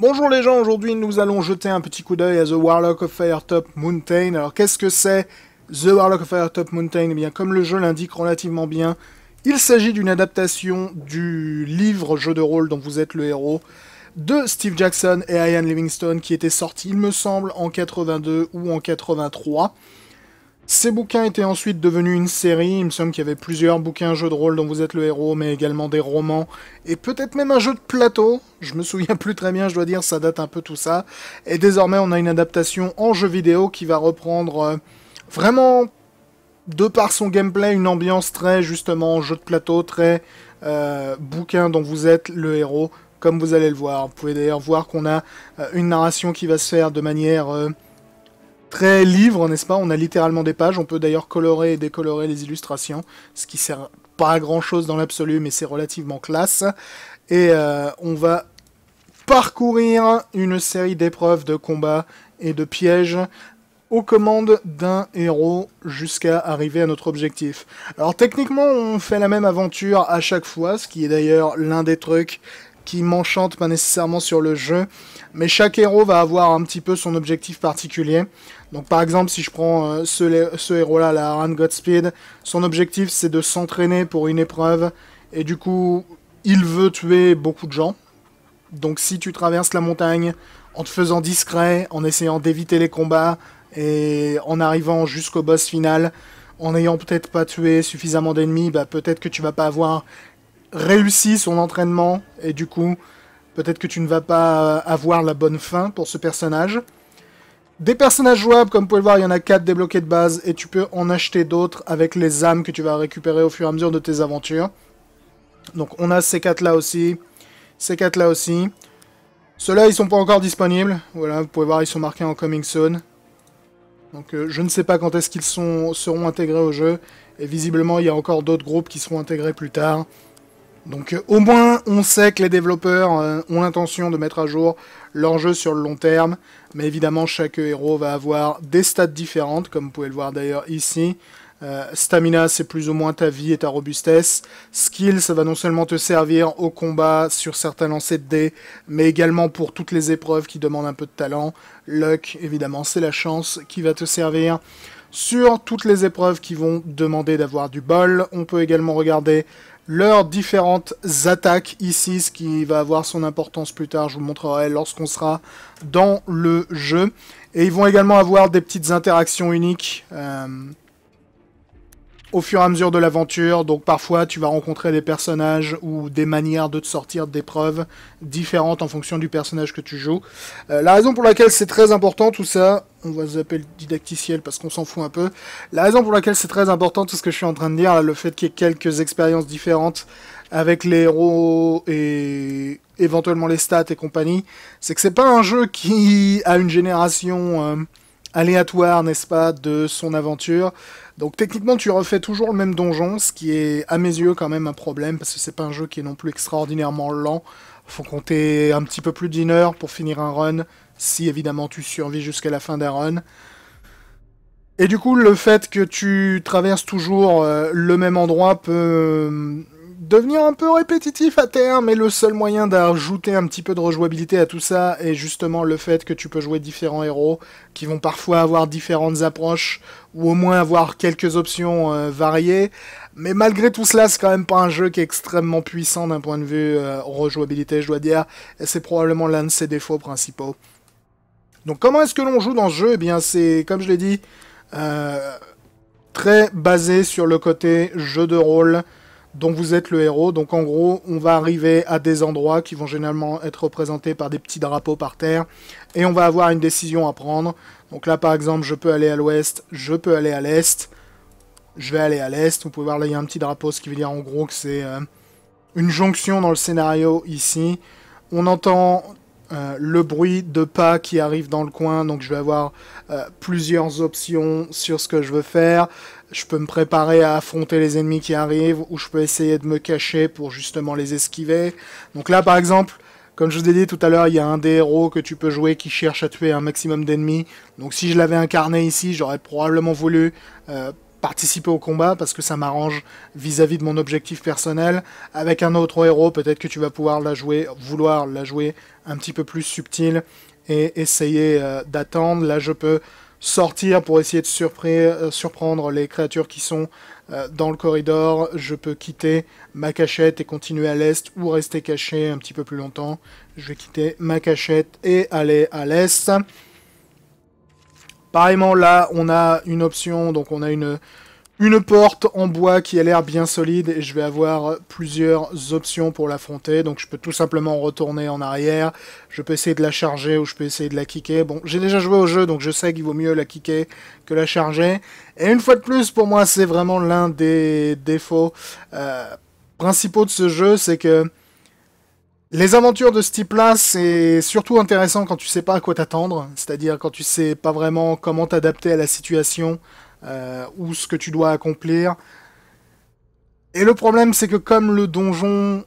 Bonjour les gens, aujourd'hui nous allons jeter un petit coup d'œil à The Warlock of Firetop Mountain. Alors qu'est-ce que c'est The Warlock of Firetop Mountain Eh bien comme le jeu l'indique relativement bien, il s'agit d'une adaptation du livre jeu de rôle dont vous êtes le héros de Steve Jackson et Ian Livingstone qui était sorti il me semble en 82 ou en 83. Ces bouquins étaient ensuite devenus une série, il me semble qu'il y avait plusieurs bouquins jeux de rôle dont vous êtes le héros, mais également des romans, et peut-être même un jeu de plateau, je me souviens plus très bien, je dois dire, ça date un peu tout ça, et désormais on a une adaptation en jeu vidéo qui va reprendre euh, vraiment, de par son gameplay, une ambiance très justement jeu de plateau, très euh, bouquin dont vous êtes le héros, comme vous allez le voir. Vous pouvez d'ailleurs voir qu'on a euh, une narration qui va se faire de manière très livre, n'est-ce pas On a littéralement des pages, on peut d'ailleurs colorer et décolorer les illustrations, ce qui sert pas à grand-chose dans l'absolu, mais c'est relativement classe. Et euh, on va parcourir une série d'épreuves de combat et de pièges aux commandes d'un héros jusqu'à arriver à notre objectif. Alors techniquement, on fait la même aventure à chaque fois, ce qui est d'ailleurs l'un des trucs qui m'enchante pas nécessairement sur le jeu, mais chaque héros va avoir un petit peu son objectif particulier. Donc par exemple, si je prends euh, ce, héros-là, la Run Godspeed, son objectif c'est de s'entraîner pour une épreuve, et du coup, il veut tuer beaucoup de gens. Donc si tu traverses la montagne en te faisant discret, en essayant d'éviter les combats, et en arrivant jusqu'au boss final, en n'ayant peut-être pas tué suffisamment d'ennemis, bah, peut-être que tu vas pas avoir réussi son entraînement et du coup, peut-être que tu ne vas pas avoir la bonne fin pour ce personnage. Des personnages jouables, comme vous pouvez le voir, il y en a 4 débloqués de base et tu peux en acheter d'autres avec les âmes que tu vas récupérer au fur et à mesure de tes aventures. Donc on a ces 4 là aussi, ces 4 là aussi. Ceux-là, ils sont pas encore disponibles. Voilà, vous pouvez voir, ils sont marqués en coming soon. Donc euh, je ne sais pas quand est-ce qu'ils seront intégrés au jeu. Et visiblement, il y a encore d'autres groupes qui seront intégrés plus tard. Donc euh, au moins on sait que les développeurs euh, ont l'intention de mettre à jour leur jeu sur le long terme, mais évidemment chaque héros va avoir des stats différentes, comme vous pouvez le voir d'ailleurs ici. Euh, stamina, c'est plus ou moins ta vie et ta robustesse. Skill, ça va non seulement te servir au combat sur certains lancers de dés, mais également pour toutes les épreuves qui demandent un peu de talent. Luck, évidemment, c'est la chance qui va te servir sur toutes les épreuves qui vont demander d'avoir du bol. On peut également regarder leurs différentes attaques ici, ce qui va avoir son importance plus tard, je vous montrerai lorsqu'on sera dans le jeu. Et ils vont également avoir des petites interactions uniques euh, au fur et à mesure de l'aventure. Donc parfois tu vas rencontrer des personnages ou des manières de te sortir d'épreuves différentes en fonction du personnage que tu joues. Euh, la raison pour laquelle c'est très important tout ça, on va se appeler didacticiel parce qu'on s'en fout un peu. La raison pour laquelle c'est très important tout ce que je suis en train de dire, le fait qu'il y ait quelques expériences différentes avec les héros et éventuellement les stats et compagnie, c'est que c'est pas un jeu qui a une génération euh, aléatoire, n'est-ce pas, de son aventure. Donc techniquement, tu refais toujours le même donjon, ce qui est à mes yeux quand même un problème parce que c'est pas un jeu qui est non plus extraordinairement lent. Faut compter un petit peu plus d'une heure pour finir un run si évidemment tu survis jusqu'à la fin d'un run. Et du coup, le fait que tu traverses toujours euh, le même endroit peut euh, devenir un peu répétitif à terme, mais le seul moyen d'ajouter un petit peu de rejouabilité à tout ça est justement le fait que tu peux jouer différents héros qui vont parfois avoir différentes approches ou au moins avoir quelques options euh, variées. Mais malgré tout cela, c'est quand même pas un jeu qui est extrêmement puissant d'un point de vue rejouabilité, je dois dire, et c'est probablement l'un de ses défauts principaux. Donc comment est-ce que l'on joue dans ce jeu Eh bien c'est, comme je l'ai dit, euh, très basé sur le côté jeu de rôle dont vous êtes le héros. Donc en gros, on va arriver à des endroits qui vont généralement être représentés par des petits drapeaux par terre, et on va avoir une décision à prendre. Donc là par exemple, je peux aller à l'ouest, je peux aller à l'est, je vais aller à l'est. Vous pouvez voir là, il y a un petit drapeau, ce qui veut dire en gros que c'est euh, une jonction dans le scénario ici. On entend euh, le bruit de pas qui arrive dans le coin, donc je vais avoir euh, plusieurs options sur ce que je veux faire. Je peux me préparer à affronter les ennemis qui arrivent, ou je peux essayer de me cacher pour justement les esquiver. Donc là par exemple, comme je vous ai dit tout à l'heure, il y a un des héros que tu peux jouer qui cherche à tuer un maximum d'ennemis. Donc si je l'avais incarné ici, j'aurais probablement voulu euh, participer au combat parce que ça m'arrange vis-à-vis de mon objectif personnel. Avec un autre héros, peut-être que tu vas pouvoir la jouer, vouloir la jouer un petit peu plus subtile et essayer euh, d'attendre. Là, je peux sortir pour essayer de euh, surprendre les créatures qui sont euh, dans le corridor. Je peux quitter ma cachette et continuer à l'est ou rester caché un petit peu plus longtemps. Je vais quitter ma cachette et aller à l'est. Pareillement, là, on a une option, donc on a une, une porte en bois qui a l'air bien solide et je vais avoir plusieurs options pour l'affronter. Donc je peux tout simplement retourner en arrière, je peux essayer de la charger ou je peux essayer de la kicker. Bon, j'ai déjà joué au jeu donc je sais qu'il vaut mieux la kicker que la charger. Et une fois de plus, pour moi, c'est vraiment l'un des défauts euh, principaux de ce jeu, c'est que les aventures de ce type-là, c'est surtout intéressant quand tu sais pas à quoi t'attendre, c'est-à-dire quand tu sais pas vraiment comment t'adapter à la situation euh, ou ce que tu dois accomplir. Et le problème, c'est que comme le donjon,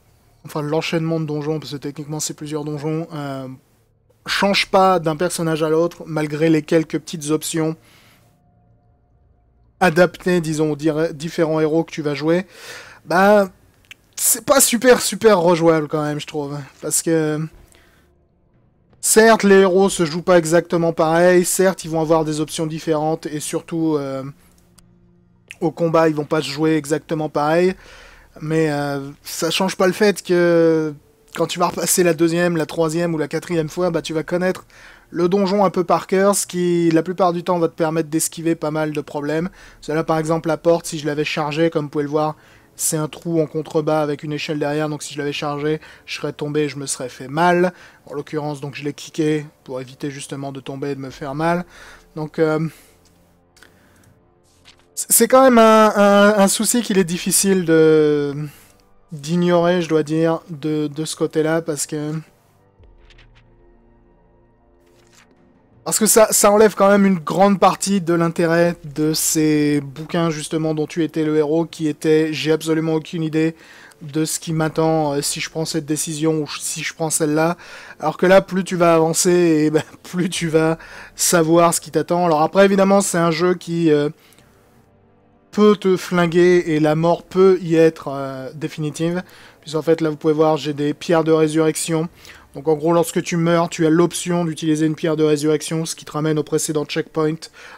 enfin l'enchaînement de donjons, parce que techniquement c'est plusieurs donjons, euh, change pas d'un personnage à l'autre, malgré les quelques petites options adaptées, disons, aux différents héros que tu vas jouer, bah c'est pas super super rejouable quand même, je trouve. Parce que... Certes, les héros se jouent pas exactement pareil, certes, ils vont avoir des options différentes, et surtout, euh, au combat, ils vont pas se jouer exactement pareil, mais euh, ça change pas le fait que quand tu vas repasser la deuxième, la troisième ou la quatrième fois, bah, tu vas connaître le donjon un peu par cœur, ce qui, la plupart du temps, va te permettre d'esquiver pas mal de problèmes. Cela, par exemple, la porte, si je l'avais chargée, comme vous pouvez le voir, c'est un trou en contrebas avec une échelle derrière, donc si je l'avais chargé, je serais tombé et je me serais fait mal. En l'occurrence, donc je l'ai cliqué pour éviter justement de tomber et de me faire mal. Donc... Euh, c'est quand même un, souci qu'il est difficile d'ignorer, je dois dire, de, de ce côté-là, parce que Parce que ça, enlève quand même une grande partie de l'intérêt de ces bouquins justement dont tu étais le héros, qui était j'ai absolument aucune idée de ce qui m'attend euh, si je prends cette décision ou si je prends celle-là. Alors que là, plus tu vas avancer, et ben, plus tu vas savoir ce qui t'attend. Alors après, évidemment, c'est un jeu qui euh, peut te flinguer et la mort peut y être euh, définitive. Puis en fait, là, vous pouvez voir, j'ai des pierres de résurrection. Donc en gros, lorsque tu meurs, tu as l'option d'utiliser une pierre de résurrection, ce qui te ramène au précédent checkpoint.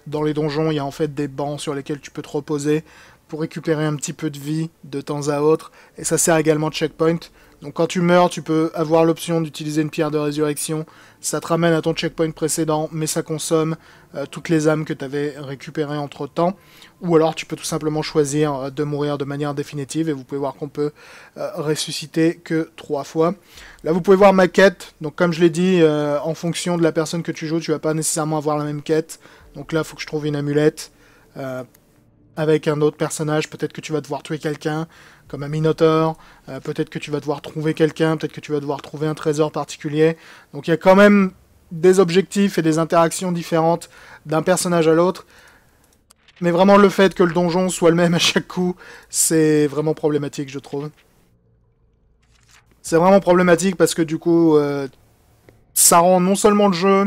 Dans les donjons, il y a en fait des bancs sur lesquels tu peux te reposer pour récupérer un petit peu de vie de temps à autre. Et ça sert également de checkpoint. Donc quand tu meurs, tu peux avoir l'option d'utiliser une pierre de résurrection. Ça te ramène à ton checkpoint précédent, mais ça consomme euh, toutes les âmes que tu avais récupérées entre temps. Ou alors tu peux tout simplement choisir euh, de mourir de manière définitive. Et vous pouvez voir qu'on peut euh, ressusciter que trois fois. Là vous pouvez voir ma quête. Donc comme je l'ai dit, en fonction de la personne que tu joues, tu vas pas nécessairement avoir la même quête. Donc là, il faut que je trouve une amulette avec un autre personnage, peut-être que tu vas devoir tuer quelqu'un, comme un Minotaur, euh, peut-être que tu vas devoir trouver quelqu'un, peut-être que tu vas devoir trouver un trésor particulier. Donc il y a quand même des objectifs et des interactions différentes d'un personnage à l'autre. Mais vraiment le fait que le donjon soit le même à chaque coup, c'est vraiment problématique je trouve. C'est vraiment problématique parce que du coup, euh, ça rend non seulement le jeu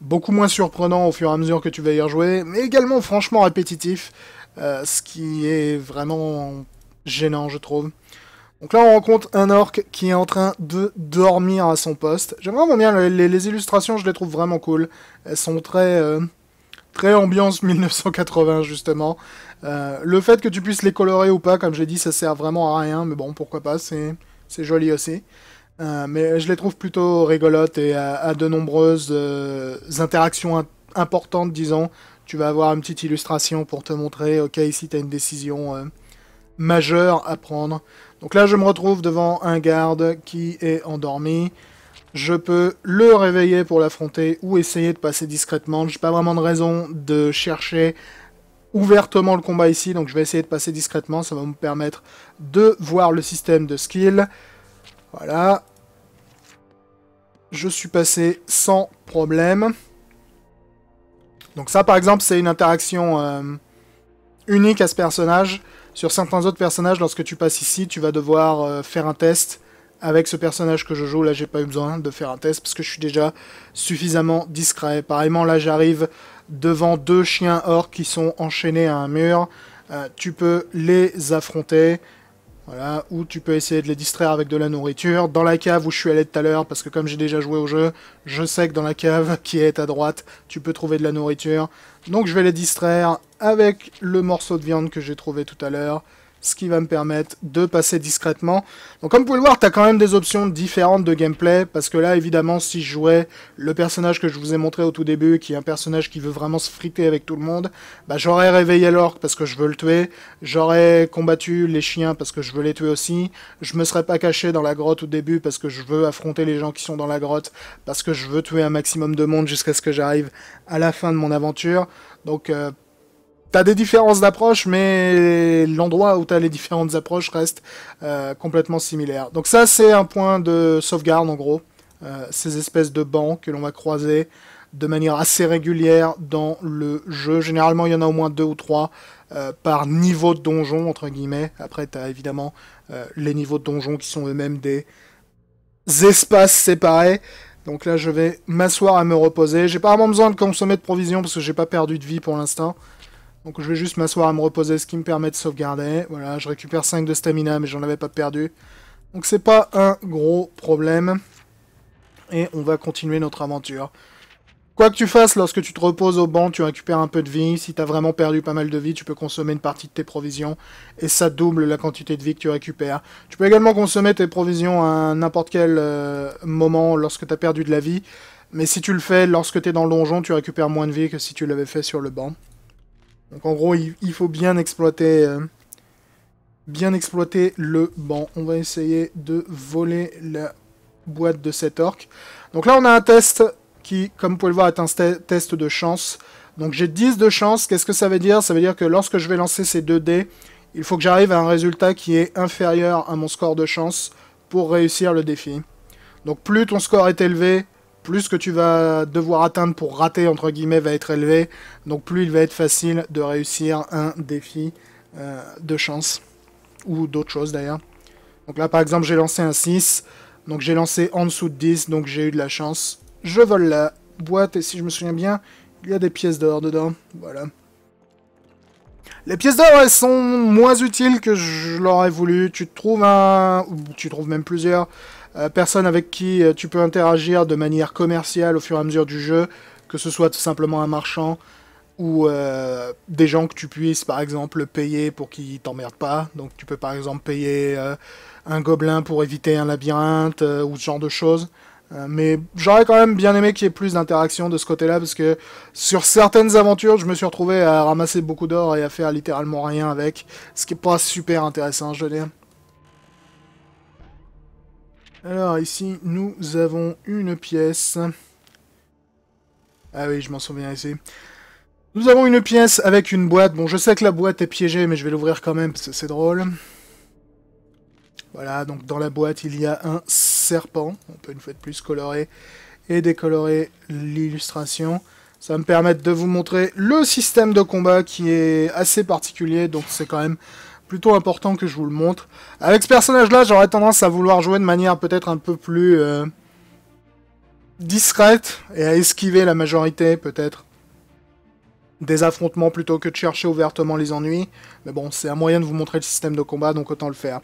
beaucoup moins surprenant au fur et à mesure que tu vas y rejouer, mais également franchement répétitif, euh, ce qui est vraiment gênant, je trouve. Donc là, on rencontre un orc qui est en train de dormir à son poste. J'aime vraiment bien les, illustrations, je les trouve vraiment cool. Elles sont très euh, très ambiance 1980 justement. Euh, le fait que tu puisses les colorer ou pas, comme j'ai dit, ça sert vraiment à rien, mais bon, pourquoi pas, c'est joli aussi. Euh, mais je les trouve plutôt rigolotes et à, de nombreuses euh, interactions importantes, disons. Tu vas avoir une petite illustration pour te montrer, ok, ici tu as une décision euh, majeure à prendre. Donc là, je me retrouve devant un garde qui est endormi. Je peux le réveiller pour l'affronter ou essayer de passer discrètement. Je n'ai pas vraiment de raison de chercher ouvertement le combat ici, donc je vais essayer de passer discrètement. Ça va me permettre de voir le système de skill. Voilà, je suis passé sans problème. Donc ça, par exemple, c'est une interaction euh, unique à ce personnage. Sur certains autres personnages, lorsque tu passes ici, tu vas devoir euh, faire un test avec ce personnage que je joue. Là, j'ai pas eu besoin de faire un test parce que je suis déjà suffisamment discret. Pareillement, là, j'arrive devant deux chiens orcs qui sont enchaînés à un mur. Euh, tu peux les affronter. Voilà, ou tu peux essayer de les distraire avec de la nourriture. Dans la cave où je suis allé tout à l'heure, parce que comme j'ai déjà joué au jeu, je sais que dans la cave qui est à droite, tu peux trouver de la nourriture. Donc je vais les distraire avec le morceau de viande que j'ai trouvé tout à l'heure ce qui va me permettre de passer discrètement. Donc comme vous pouvez le voir, tu as quand même des options différentes de gameplay, parce que là, évidemment, si je jouais le personnage que je vous ai montré au tout début, qui est un personnage qui veut vraiment se friter avec tout le monde, bah, j'aurais réveillé l'orque parce que je veux le tuer, j'aurais combattu les chiens parce que je veux les tuer aussi, je me serais pas caché dans la grotte au début parce que je veux affronter les gens qui sont dans la grotte, parce que je veux tuer un maximum de monde jusqu'à ce que j'arrive à la fin de mon aventure. Donc... Euh, T'as des différences d'approche, mais l'endroit où t'as les différentes approches reste euh, complètement similaire. Donc ça, c'est un point de sauvegarde, en gros. Euh, ces espèces de bancs que l'on va croiser de manière assez régulière dans le jeu. Généralement, il y en a au moins deux ou trois euh, par niveau de donjon, entre guillemets. Après, t'as évidemment les niveaux de donjon qui sont eux-mêmes des espaces séparés. Donc là, je vais m'asseoir à me reposer. J'ai pas vraiment besoin de consommer de provisions parce que j'ai pas perdu de vie pour l'instant. Donc je vais juste m'asseoir à me reposer, ce qui me permet de sauvegarder. Voilà, je récupère 5 de stamina, mais j'en avais pas perdu. Donc c'est pas un gros problème. Et on va continuer notre aventure. Quoi que tu fasses, lorsque tu te reposes au banc, tu récupères un peu de vie. Si t'as vraiment perdu pas mal de vie, tu peux consommer une partie de tes provisions. Et ça double la quantité de vie que tu récupères. Tu peux également consommer tes provisions à n'importe quel euh, moment lorsque t'as perdu de la vie. Mais si tu le fais lorsque tu es dans le donjon, tu récupères moins de vie que si tu l'avais fait sur le banc. Donc en gros, il, faut bien exploiter, euh, bien exploiter le banc. On va essayer de voler la boîte de cet orc. Donc là, on a un test qui, comme vous pouvez le voir, est un test de chance. Donc j'ai 10 de chance. Qu'est-ce que ça veut dire Ça veut dire que lorsque je vais lancer ces 2 dés, il faut que j'arrive à un résultat qui est inférieur à mon score de chance pour réussir le défi. Donc plus ton score est élevé, plus que tu vas devoir atteindre pour rater, entre guillemets, va être élevé. Donc plus il va être facile de réussir un défi euh, de chance. Ou d'autres choses d'ailleurs. Donc là, par exemple, j'ai lancé un 6. Donc j'ai lancé en dessous de 10, donc j'ai eu de la chance. Je vole la boîte, et si je me souviens bien, il y a des pièces d'or dedans. Voilà. Les pièces d'or, elles sont moins utiles que je l'aurais voulu. Tu trouves un... Ou tu trouves même plusieurs. Euh, personne avec qui euh, tu peux interagir de manière commerciale au fur et à mesure du jeu, que ce soit tout simplement un marchand ou euh, des gens que tu puisses par exemple payer pour qu'ils t'emmerdent pas. Donc tu peux par exemple payer un gobelin pour éviter un labyrinthe ou ce genre de choses. mais j'aurais quand même bien aimé qu'il y ait plus d'interaction de ce côté-là parce que sur certaines aventures, je me suis retrouvé à ramasser beaucoup d'or et à faire littéralement rien avec, ce qui est pas super intéressant, je veux dire. Alors ici, nous avons une pièce. Ah oui, je m'en souviens ici. Nous avons une pièce avec une boîte. Bon, je sais que la boîte est piégée, mais je vais l'ouvrir quand même, parce que c'est drôle. Voilà, donc dans la boîte, il y a un serpent. On peut une fois de plus colorer et décolorer l'illustration. Ça va me permettre de vous montrer le système de combat qui est assez particulier, donc c'est quand même plutôt important que je vous le montre. Avec ce personnage-là, j'aurais tendance à vouloir jouer de manière peut-être un peu plus euh, discrète et à esquiver la majorité, peut-être, des affrontements plutôt que de chercher ouvertement les ennuis. Mais bon, c'est un moyen de vous montrer le système de combat, donc autant le faire.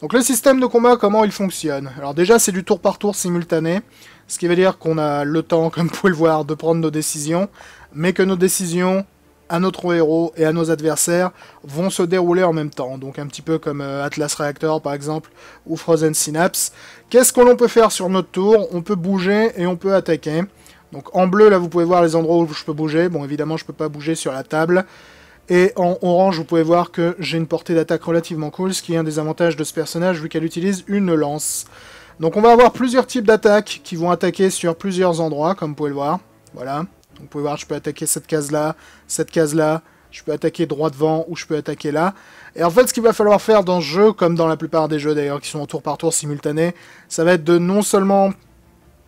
Donc le système de combat, comment il fonctionne Alors déjà, c'est du tour par tour simultané, ce qui veut dire qu'on a le temps, comme vous pouvez le voir, de prendre nos décisions, mais que nos décisions à notre héros et à nos adversaires vont se dérouler en même temps. Donc un petit peu comme euh, Atlas Reactor par exemple ou Frozen Synapse. Qu'est-ce que l'on peut faire sur notre tour On peut bouger et on peut attaquer. Donc en bleu là vous pouvez voir les endroits où je peux bouger. Bon évidemment je peux pas bouger sur la table. Et en orange vous pouvez voir que j'ai une portée d'attaque relativement cool, ce qui est un des avantages de ce personnage vu qu'elle utilise une lance. Donc on va avoir plusieurs types d'attaques qui vont attaquer sur plusieurs endroits comme vous pouvez le voir. Voilà vous pouvez voir, je peux attaquer cette case-là, cette case-là, je peux attaquer droit devant ou je peux attaquer là. Et en fait, ce qu'il va falloir faire dans ce jeu, comme dans la plupart des jeux d'ailleurs qui sont en tour par tour simultané, ça va être de non seulement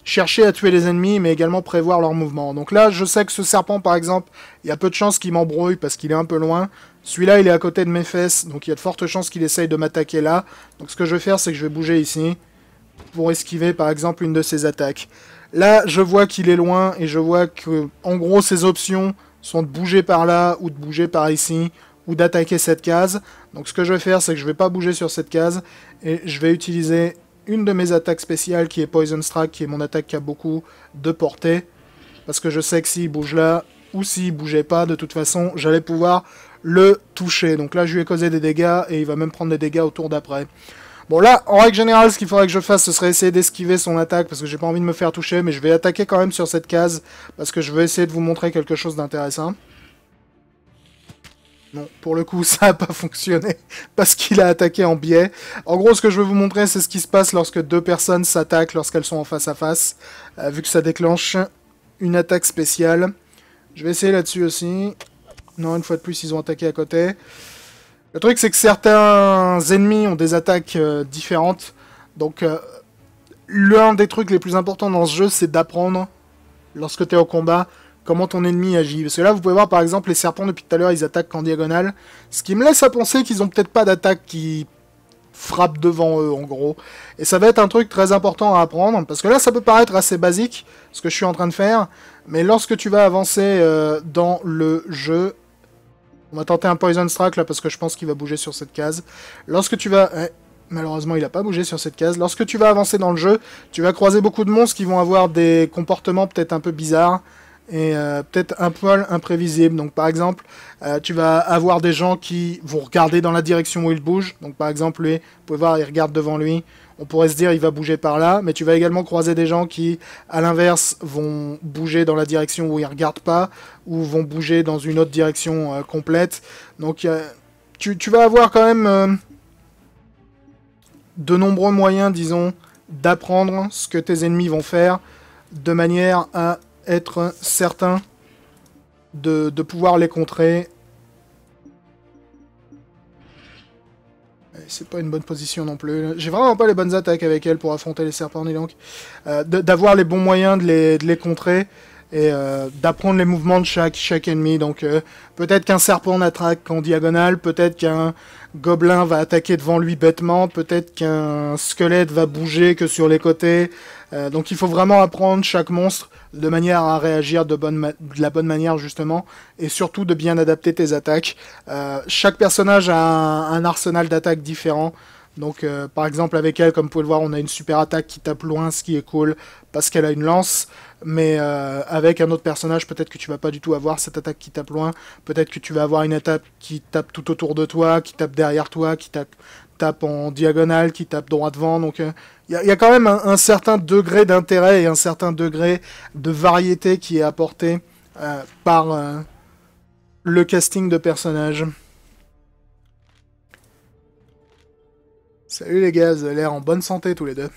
chercher à tuer les ennemis, mais également prévoir leurs mouvements. Donc là, je sais que ce serpent, par exemple, il y a peu de chances qu'il m'embrouille parce qu'il est un peu loin. Celui-là, il est à côté de mes fesses, donc il y a de fortes chances qu'il essaye de m'attaquer là. Donc ce que je vais faire, c'est que je vais bouger ici pour esquiver, par exemple, une de ses attaques. Là, je vois qu'il est loin et je vois que, en gros, ses options sont de bouger par là ou de bouger par ici ou d'attaquer cette case. Donc ce que je vais faire, c'est que je ne vais pas bouger sur cette case et je vais utiliser une de mes attaques spéciales qui est Poison Strike, qui est mon attaque qui a beaucoup de portée. Parce que je sais que s'il bouge là, ou s'il bougeait pas, de toute façon, j'allais pouvoir le toucher. Donc là, je lui ai causé des dégâts et il va même prendre des dégâts au tour d'après. Bon là, en règle générale, ce qu'il faudrait que je fasse, ce serait essayer d'esquiver son attaque, parce que j'ai pas envie de me faire toucher, mais je vais attaquer quand même sur cette case, parce que je veux essayer de vous montrer quelque chose d'intéressant. Non, pour le coup, ça n'a pas fonctionné, parce qu'il a attaqué en biais. En gros, ce que je veux vous montrer, c'est ce qui se passe lorsque deux personnes s'attaquent, lorsqu'elles sont en face à face, euh, vu que ça déclenche une attaque spéciale. Je vais essayer là-dessus aussi. Non, une fois de plus, ils ont attaqué à côté. Le truc, c'est que certains ennemis ont des attaques euh, différentes. Donc, euh, l'un des trucs les plus importants dans ce jeu, c'est d'apprendre, lorsque tu es au combat, comment ton ennemi agit. Parce que là, vous pouvez voir, par exemple, les serpents, depuis tout à l'heure, ils attaquent en diagonale. Ce qui me laisse à penser qu'ils ont peut-être pas d'attaque qui frappe devant eux, en gros. Et ça va être un truc très important à apprendre. Parce que là, ça peut paraître assez basique, ce que je suis en train de faire. Mais lorsque tu vas avancer euh, dans le jeu, on va tenter un Poison Strike là parce que je pense qu'il va bouger sur cette case. Lorsque tu vas... Eh, malheureusement il n'a pas bougé sur cette case. Lorsque tu vas avancer dans le jeu, tu vas croiser beaucoup de monstres qui vont avoir des comportements peut-être un peu bizarres et euh, peut-être un poil imprévisible. Donc par exemple, euh, tu vas avoir des gens qui vont regarder dans la direction où il bouge. Donc par exemple, lui, vous pouvez voir, il regarde devant lui. On pourrait se dire, il va bouger par là, mais tu vas également croiser des gens qui, à l'inverse, vont bouger dans la direction où ils ne regardent pas, ou vont bouger dans une autre direction euh, complète. Donc tu, tu, vas avoir quand même de nombreux moyens, disons, d'apprendre ce que tes ennemis vont faire, de manière à être certain de, pouvoir les contrer. C'est pas une bonne position non plus. J'ai vraiment pas les bonnes attaques avec elle pour affronter les serpents ni euh, donc. D'avoir les bons moyens de les, contrer et euh, d'apprendre les mouvements de chaque, chaque ennemi. Donc euh, peut-être qu'un serpent n'attaque en diagonale, peut-être qu'un gobelin va attaquer devant lui bêtement, peut-être qu'un squelette va bouger que sur les côtés, euh, donc il faut vraiment apprendre chaque monstre de manière à réagir de, bonne la bonne manière justement et surtout de bien adapter tes attaques. Euh, chaque personnage a un, arsenal d'attaques différent. Donc euh, par exemple avec elle, comme vous pouvez le voir, on a une super attaque qui tape loin, ce qui est cool parce qu'elle a une lance. Mais avec un autre personnage, peut-être que tu vas pas du tout avoir cette attaque qui tape loin. Peut-être que tu vas avoir une attaque qui tape tout autour de toi, qui tape derrière toi, qui tape, tape en diagonale, qui tape droit devant. Donc il y, a quand même un, certain degré d'intérêt et un certain degré de variété qui est apporté euh, par euh, le casting de personnages. Salut les gars, l'air en bonne santé tous les deux.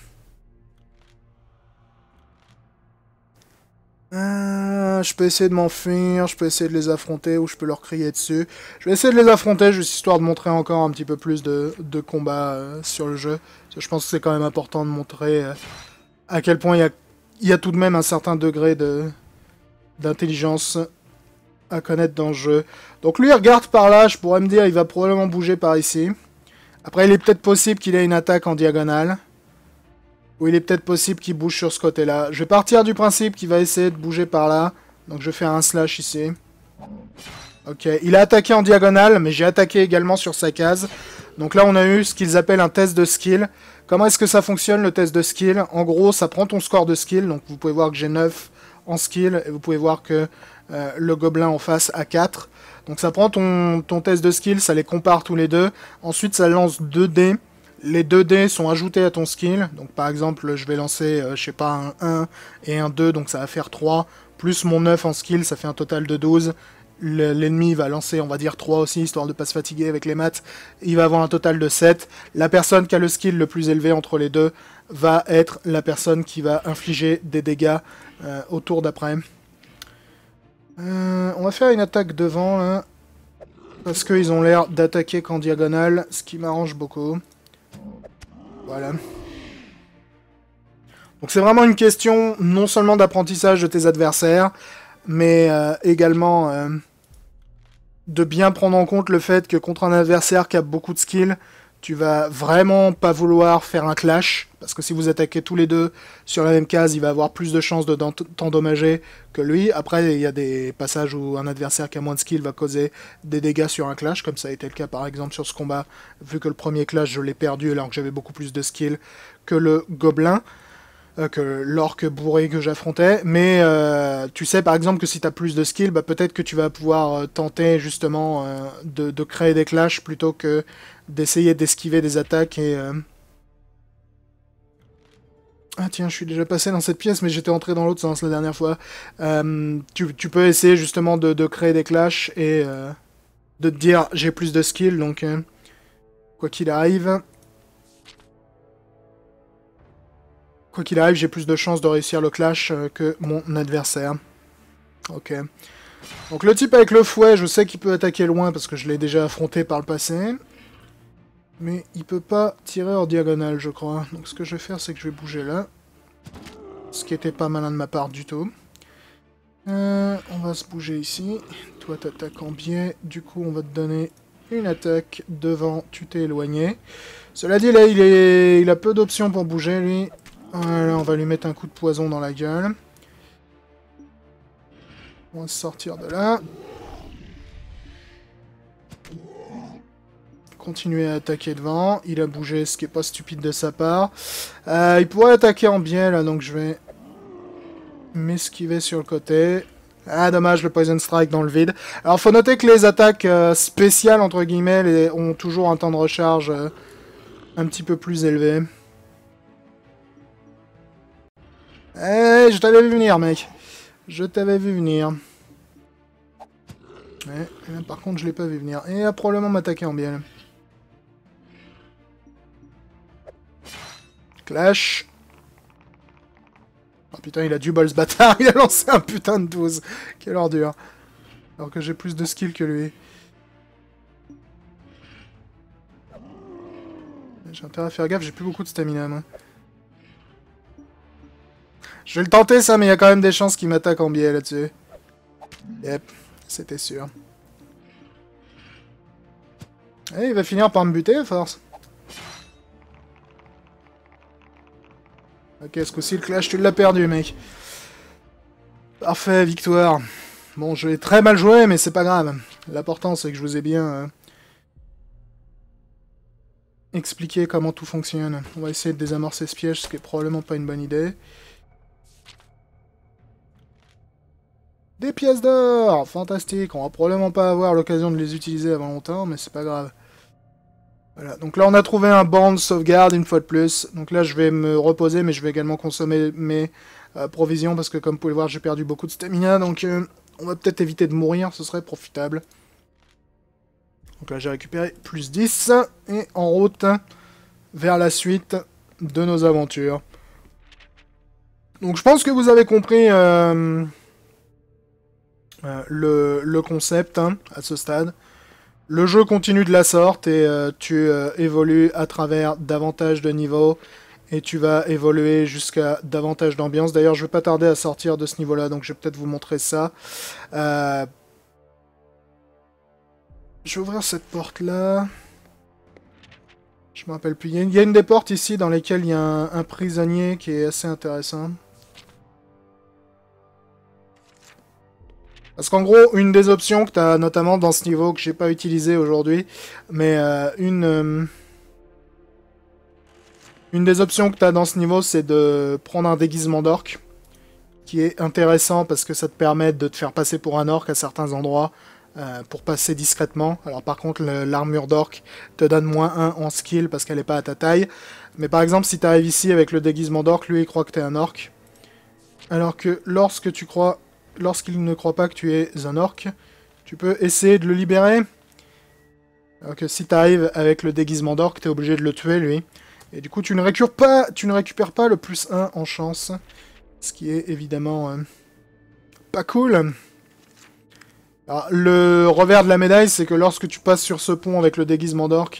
Euh, je peux essayer de m'enfuir, je peux essayer de les affronter ou je peux leur crier dessus. Je vais essayer de les affronter juste histoire de montrer encore un petit peu plus de, combat euh, sur le jeu. je pense que c'est quand même important de montrer euh, à quel point il y a, tout de même un certain degré de d'intelligence à connaître dans le jeu. Donc lui il regarde par là, je pourrais me dire il va probablement bouger par ici. Après il est peut-être possible qu'il ait une attaque en diagonale. Ou il est peut-être possible qu'il bouge sur ce côté-là. Je vais partir du principe qu'il va essayer de bouger par là. Donc je fais un slash ici. Ok, il a attaqué en diagonale, mais j'ai attaqué également sur sa case. Donc là, on a eu ce qu'ils appellent un test de skill. Comment est-ce que ça fonctionne, le test de skill En gros, ça prend ton score de skill. Donc vous pouvez voir que j'ai 9 en skill, et vous pouvez voir que euh, le gobelin en face a 4. Donc ça prend ton, ton test de skill, ça les compare tous les deux. Ensuite, ça lance 2 dés les deux dés sont ajoutés à ton skill. Donc par exemple, je vais lancer, euh, je sais pas, un 1 et un 2, donc ça va faire 3. Plus mon 9 en skill, ça fait un total de 12. L'ennemi va lancer, on va dire 3 aussi, histoire de pas se fatiguer avec les maths. Il va avoir un total de 7. La personne qui a le skill le plus élevé entre les deux va être la personne qui va infliger des dégâts euh, autour au tour d'après. Euh, on va faire une attaque devant, là. Hein, parce qu'ils ont l'air d'attaquer qu'en diagonale, ce qui m'arrange beaucoup. Voilà. Donc c'est vraiment une question non seulement d'apprentissage de tes adversaires, mais euh, également euh, de bien prendre en compte le fait que contre un adversaire qui a beaucoup de skills, tu vas vraiment pas vouloir faire un clash, parce que si vous attaquez tous les deux sur la même case, il va avoir plus de chances de t'endommager que lui. Après, il y a des passages où un adversaire qui a moins de skill va causer des dégâts sur un clash, comme ça a été le cas par exemple sur ce combat, vu que le premier clash je l'ai perdu alors que j'avais beaucoup plus de skill que le gobelin. Euh, que l'orque bourré que j'affrontais, mais euh, tu sais par exemple que si t'as plus de skill, bah, peut-être que tu vas pouvoir euh, tenter justement de, de, créer des clashs plutôt que d'essayer d'esquiver des attaques et... Euh, ah tiens, je suis déjà passé dans cette pièce, mais j'étais entré dans l'autre sens la dernière fois. Euh, tu, peux essayer justement de, créer des clashs et euh, de te dire j'ai plus de skills, donc quoi qu'il arrive... Quoi qu'il arrive, j'ai plus de chances de réussir le clash que mon adversaire. Ok. Donc le type avec le fouet, je sais qu'il peut attaquer loin parce que je l'ai déjà affronté par le passé. Mais il peut pas tirer hors diagonale, je crois. Donc ce que je vais faire, c'est que je vais bouger là. Ce qui était pas malin de ma part du tout. Euh, on va se bouger ici. Toi, t'attaques en biais. Du coup, on va te donner une attaque devant. Tu t'es éloigné. Cela dit, là, il, est... il a peu d'options pour bouger, lui. Voilà, on va lui mettre un coup de poison dans la gueule. On va sortir de là. continuer à attaquer devant. Il a bougé, ce qui est pas stupide de sa part. Euh, il pourrait attaquer en biais, là, donc je vais m'esquiver sur le côté. Ah, dommage, le Poison Strike dans le vide. Alors, faut noter que les attaques euh, spéciales, entre guillemets, ont toujours un temps de recharge euh, un petit peu plus élevé. Eh, je t'avais vu venir, mec. Je t'avais vu venir. Eh, eh, par contre, je l'ai pas vu venir. Et il a probablement m'attaquer en biel. Flash. Oh ah, putain, il a du bol ce bâtard, il a lancé un putain de 12. Quelle ordure. Alors que j'ai plus de skill que lui. J'ai intérêt à faire gaffe, j'ai plus beaucoup de stamina, moi. Je vais le tenter, ça, mais il y a quand même des chances qu'il m'attaque en biais, là-dessus. Yep, c'était sûr. Et eh, il va finir par me buter, force. Qu'est-ce ce que aussi, le clash, tu l'as perdu, mec. Parfait, victoire. Bon, je l'ai très mal joué, mais c'est pas grave. L'important, c'est que je vous ai bien... Euh, expliqué comment tout fonctionne. On va essayer de désamorcer ce piège, ce qui est probablement pas une bonne idée. Des pièces d'or Fantastique, on va probablement pas avoir l'occasion de les utiliser avant longtemps, mais c'est pas grave. Voilà, donc là on a trouvé un banc de sauvegarde une fois de plus. Donc là je vais me reposer, mais je vais également consommer mes euh, provisions, parce que comme vous pouvez le voir, j'ai perdu beaucoup de stamina, donc euh, on va peut-être éviter de mourir, ce serait profitable. Donc là j'ai récupéré plus 10, et en route vers la suite de nos aventures. Donc je pense que vous avez compris euh, le, concept hein, à ce stade. Le jeu continue de la sorte et euh, tu euh, évolues à travers davantage de niveaux et tu vas évoluer jusqu'à davantage d'ambiance. D'ailleurs, je vais pas tarder à sortir de ce niveau-là, donc je vais peut-être vous montrer ça. Euh, je vais ouvrir cette porte-là. Je me rappelle plus. Il y, a une, des portes ici dans lesquelles il y a un prisonnier qui est assez intéressant. Parce qu'en gros, une des options que tu as notamment dans ce niveau que j'ai pas utilisé aujourd'hui, mais euh, une euh, une des options que tu as dans ce niveau, c'est de prendre un déguisement d'orc qui est intéressant parce que ça te permet de te faire passer pour un orque à certains endroits euh, pour passer discrètement. Alors par contre, l'armure d'orc te donne moins 1 en skill parce qu'elle n'est pas à ta taille. Mais par exemple, si tu arrives ici avec le déguisement d'orc, lui il croit que tu es un orque. Alors que lorsque tu crois lorsqu'il ne croit pas que tu es un orc, tu peux essayer de le libérer. Alors que si t'arrives avec le déguisement d'orc, t'es obligé de le tuer, lui. Et du coup, tu ne récupères pas, tu ne pas le plus 1 en chance. Ce qui est évidemment euh, pas cool. le revers de la médaille, c'est que lorsque tu passes sur ce pont avec le déguisement d'orc,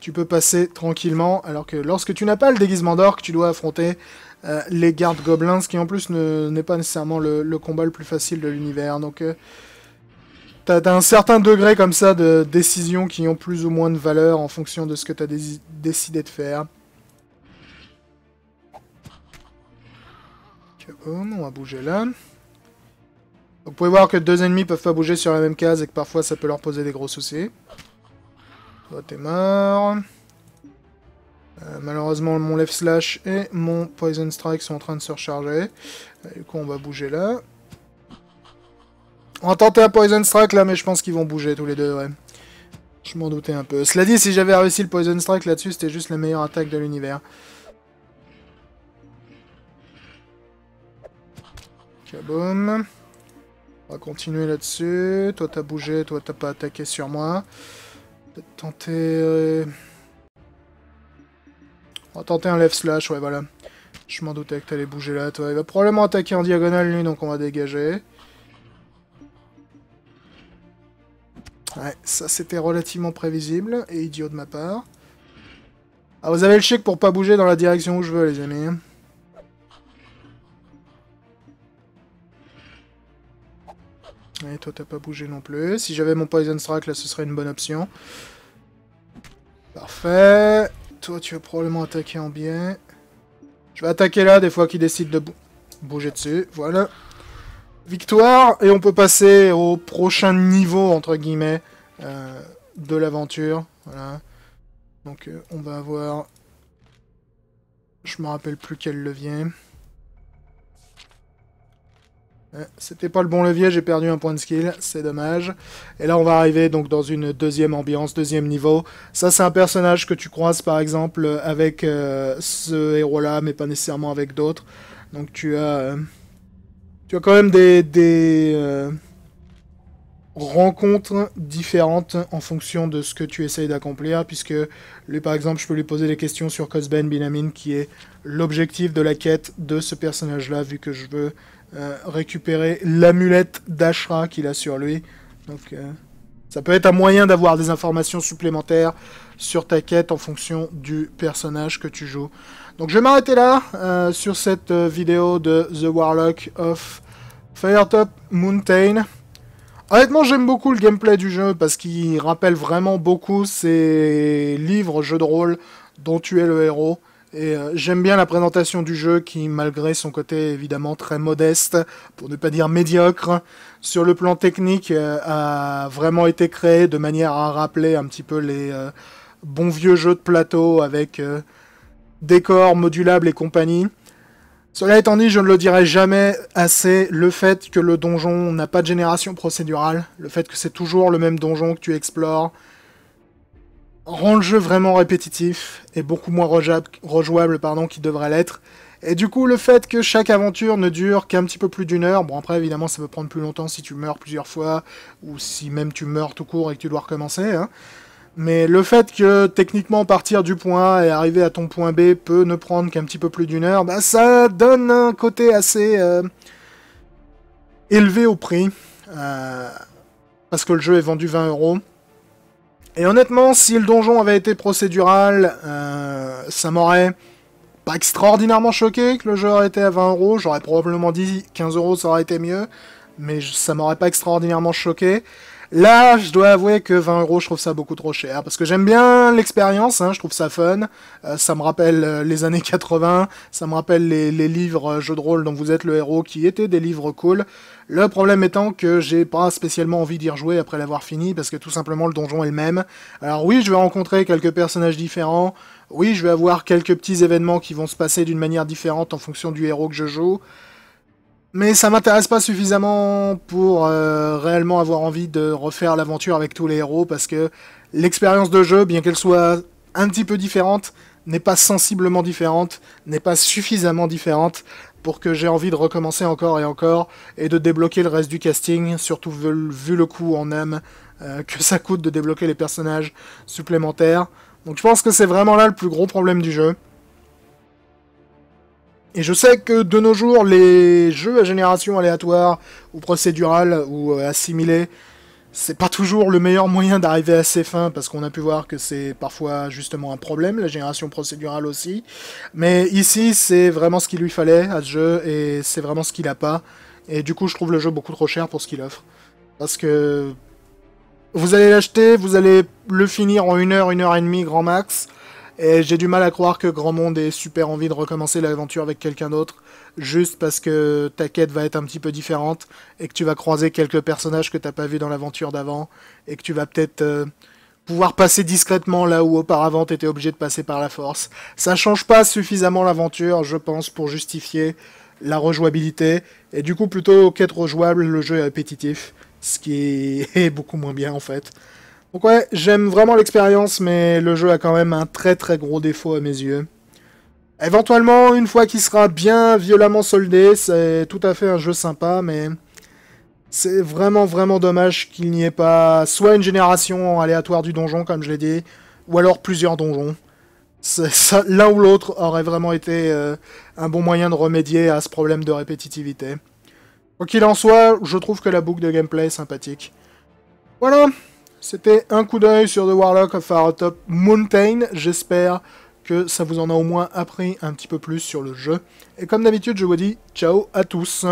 tu peux passer tranquillement. Alors que lorsque tu n'as pas le déguisement d'orc, tu dois affronter euh, les gardes gobelins, ce qui en plus n'est pas nécessairement le, combat le plus facile de l'univers. Donc tu euh, t'as as un certain degré comme ça de décisions qui ont plus ou moins de valeur en fonction de ce que t'as as décidé de faire. on va bouger là. vous pouvez voir que deux ennemis peuvent pas bouger sur la même case et que parfois ça peut leur poser des gros soucis. Toi t'es mort. Euh, malheureusement, mon left slash et mon poison strike sont en train de se recharger. Euh, du coup, on va bouger là. On va tenter un poison strike là, mais je pense qu'ils vont bouger tous les deux, ouais. Je m'en doutais un peu. Cela dit, si j'avais réussi le poison strike là-dessus, c'était juste la meilleure attaque de l'univers. Kaboom. On va continuer là-dessus. Toi, t'as bougé, toi, t'as pas attaqué sur moi. Peut-être tenter... Euh, on va tenter un left slash, ouais, voilà. Je m'en doutais que t'allais bouger là, toi. Il va probablement attaquer en diagonale, lui, donc on va dégager. Ouais, ça c'était relativement prévisible et idiot de ma part. Ah, vous avez le chèque pour pas bouger dans la direction où je veux, les amis. Et toi, t'as pas bougé non plus. Si j'avais mon Poison Strike, là, ce serait une bonne option. Parfait toi, tu vas probablement attaquer en bien. Je vais attaquer là, des fois qu'il décide de bouger dessus. Voilà. Victoire, et on peut passer au prochain niveau, entre guillemets, euh, de l'aventure. Voilà. Donc, euh, on va avoir... Je me rappelle plus quel levier. Euh, c'était pas le bon levier, j'ai perdu un point de skill, c'est dommage. Et là on va arriver donc dans une deuxième ambiance, deuxième niveau. Ça c'est un personnage que tu croises par exemple avec euh, ce héros là, mais pas nécessairement avec d'autres. Donc tu as, euh, tu as quand même des, rencontres différentes en fonction de ce que tu essayes d'accomplir, puisque lui par exemple je peux lui poser des questions sur Cosben Binamin qui est l'objectif de la quête de ce personnage là, vu que je veux euh, récupérer l'amulette d'Ashra qu'il a sur lui. Donc euh, ça peut être un moyen d'avoir des informations supplémentaires sur ta quête en fonction du personnage que tu joues. Donc je vais m'arrêter là euh, sur cette vidéo de The Warlock of Firetop Mountain. Honnêtement, j'aime beaucoup le gameplay du jeu parce qu'il rappelle vraiment beaucoup ces livres, jeux de rôle dont tu es le héros. Et euh, j'aime bien la présentation du jeu qui, malgré son côté évidemment très modeste, pour ne pas dire médiocre, sur le plan technique euh, a vraiment été créé de manière à rappeler un petit peu les euh, bons vieux jeux de plateau avec décors modulables et compagnie. Cela étant dit, je ne le dirai jamais assez, le fait que le donjon n'a pas de génération procédurale, le fait que c'est toujours le même donjon que tu explores, rend le jeu vraiment répétitif et beaucoup moins rejouable qu'il devrait l'être. Et du coup, le fait que chaque aventure ne dure qu'un petit peu plus d'une heure, bon après évidemment ça peut prendre plus longtemps si tu meurs plusieurs fois, ou si même tu meurs tout court et que tu dois recommencer, hein. mais le fait que techniquement partir du point A et arriver à ton point B peut ne prendre qu'un petit peu plus d'une heure, bah, ça donne un côté assez euh, élevé au prix, euh, parce que le jeu est vendu 20 euros. Et honnêtement, si le donjon avait été procédural, euh, ça m'aurait pas extraordinairement choqué que le jeu aurait été à 20 J'aurais probablement dit 15 euros, ça aurait été mieux. Mais ça m'aurait pas extraordinairement choqué. Là, je dois avouer que 20 euros, je trouve ça beaucoup trop cher. Parce que j'aime bien l'expérience, hein, je trouve ça fun. Euh, euh, ça me rappelle les années 80, ça me rappelle les, livres jeux de rôle dont vous êtes le héros, qui étaient des livres cool. Le problème étant que j'ai pas spécialement envie d'y rejouer après l'avoir fini, parce que tout simplement le donjon est le même. Alors oui, je vais rencontrer quelques personnages différents, oui, je vais avoir quelques petits événements qui vont se passer d'une manière différente en fonction du héros que je joue, mais ça m'intéresse pas suffisamment pour euh, réellement avoir envie de refaire l'aventure avec tous les héros, parce que l'expérience de jeu, bien qu'elle soit un petit peu différente, n'est pas sensiblement différente, n'est pas suffisamment différente pour que j'ai envie de recommencer encore et encore et de débloquer le reste du casting, surtout vu, le coût en âme euh, que ça coûte de débloquer les personnages supplémentaires. Donc je pense que c'est vraiment là le plus gros problème du jeu. Et je sais que de nos jours, les jeux à génération aléatoire ou procédurale ou euh, assimilés c'est pas toujours le meilleur moyen d'arriver à ses fins parce qu'on a pu voir que c'est parfois justement un problème, la génération procédurale aussi. Mais ici, c'est vraiment ce qu'il lui fallait à ce jeu et c'est vraiment ce qu'il a pas. Et du coup, je trouve le jeu beaucoup trop cher pour ce qu'il offre. Parce que vous allez l'acheter, vous allez le finir en une heure, une heure et demie grand max. Et j'ai du mal à croire que grand monde ait super envie de recommencer l'aventure avec quelqu'un d'autre juste parce que ta quête va être un petit peu différente et que tu vas croiser quelques personnages que t'as pas vu dans l'aventure d'avant et que tu vas peut-être euh, pouvoir passer discrètement là où auparavant t'étais obligé de passer par la force. Ça change pas suffisamment l'aventure, je pense, pour justifier la rejouabilité et du coup plutôt qu'être rejouable, le jeu est répétitif, ce qui est beaucoup moins bien en fait. Donc ouais, j'aime vraiment l'expérience, mais le jeu a quand même un très très gros défaut à mes yeux. Éventuellement, une fois qu'il sera bien violemment soldé, c'est tout à fait un jeu sympa, mais c'est vraiment vraiment dommage qu'il n'y ait pas soit une génération aléatoire du donjon, comme je l'ai dit, ou alors plusieurs donjons. L'un ou l'autre aurait vraiment été euh, un bon moyen de remédier à ce problème de répétitivité. Quoi qu'il en soit, je trouve que la boucle de gameplay est sympathique. Voilà, c'était un coup d'œil sur The Warlock of Top Mountain. J'espère que ça vous en a au moins appris un petit peu plus sur le jeu. Et comme d'habitude, je vous dis ciao à tous